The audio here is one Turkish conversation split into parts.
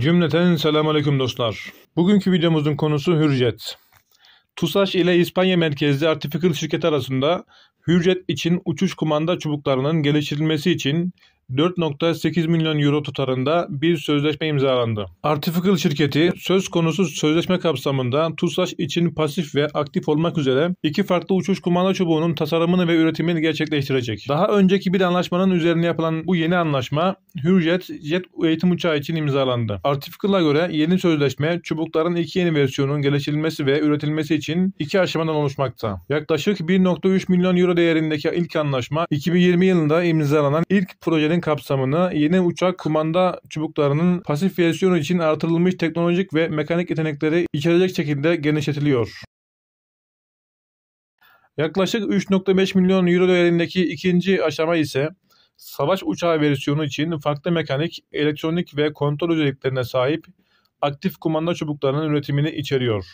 Cümleten selamünaleyküm dostlar. Bugünkü videomuzun konusu Hürjet. TUSAŞ ile İspanya merkezli Artifical şirket arasında Hürjet için uçuş kumanda çubuklarının geliştirilmesi için 4.8 milyon euro tutarında bir sözleşme imzalandı. Artifical şirketi söz konusu sözleşme kapsamında TUSAŞ için pasif ve aktif olmak üzere iki farklı uçuş kumanda çubuğunun tasarımını ve üretimini gerçekleştirecek. Daha önceki bir anlaşmanın üzerine yapılan bu yeni anlaşma Hürjet jet eğitim uçağı için imzalandı. Artifical'a göre yeni sözleşme çubukların iki yeni versiyonun geliştirilmesi ve üretilmesi için iki aşamadan oluşmakta. Yaklaşık 1.3 milyon euro değerindeki ilk anlaşma 2020 yılında imzalanan ilk projenin kapsamını yeni uçak kumanda çubuklarının pasif versiyonu için artırılmış teknolojik ve mekanik yetenekleri içerecek şekilde genişletiliyor. Yaklaşık 3.5 milyon euro değerindeki ikinci aşama ise savaş uçağı versiyonu için farklı mekanik, elektronik ve kontrol özelliklerine sahip aktif kumanda çubuklarının üretimini içeriyor.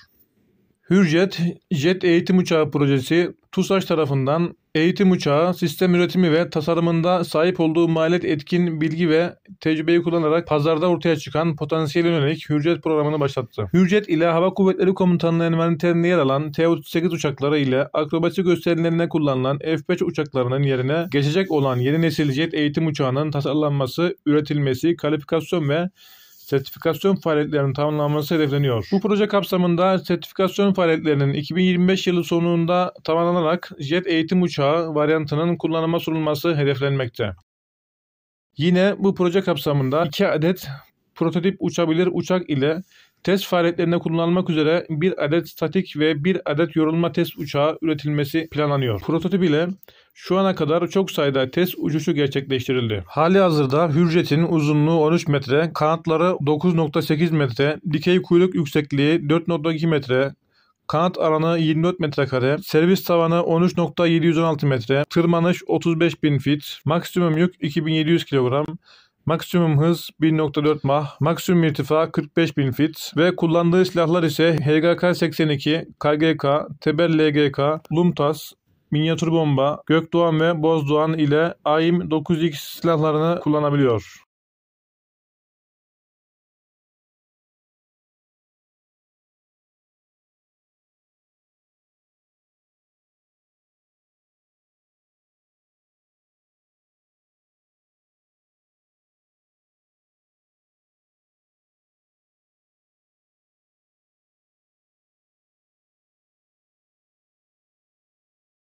Hürjet, Jet Eğitim Uçağı Projesi TUSAŞ tarafından eğitim uçağı, sistem üretimi ve tasarımında sahip olduğu maliyet etkin bilgi ve tecrübeyi kullanarak pazarda ortaya çıkan potansiyele yönelik Hürjet programını başlattı. Hürjet ile Hava Kuvvetleri Komutanlığı envanterinde yer alan T-38 uçakları ile akrobatik gösterilerine kullanılan F-5 uçaklarının yerine geçecek olan yeni nesil jet eğitim uçağının tasarlanması, üretilmesi, kalifikasyon ve sertifikasyon faaliyetlerinin tamamlanması hedefleniyor. Bu proje kapsamında sertifikasyon faaliyetlerinin 2025 yılı sonunda tamamlanarak jet eğitim uçağı varyantının kullanıma sunulması hedeflenmekte. Yine bu proje kapsamında 2 adet prototip uçabilir uçak ile test faaliyetlerinde kullanılmak üzere bir adet statik ve bir adet yorulma test uçağı üretilmesi planlanıyor. Prototip ile şu ana kadar çok sayıda test uçuşu gerçekleştirildi. Hali hazırda Hürjet'in uzunluğu 13 metre, kanatları 9.8 metre, dikey kuyruk yüksekliği 4.2 metre, Kanat alanı 24 metrekare, servis tavanı 13.716 metre, tırmanış 35.000 feet, maksimum yük 2700 kilogram, maksimum hız 1.4 mah, maksimum irtifa 45.000 feet ve kullandığı silahlar ise HGK-82, KGK, Teber LGK, Lumtas, minyatür bomba, Gökdoğan ve Bozdoğan ile AIM 9X silahlarını kullanabiliyor.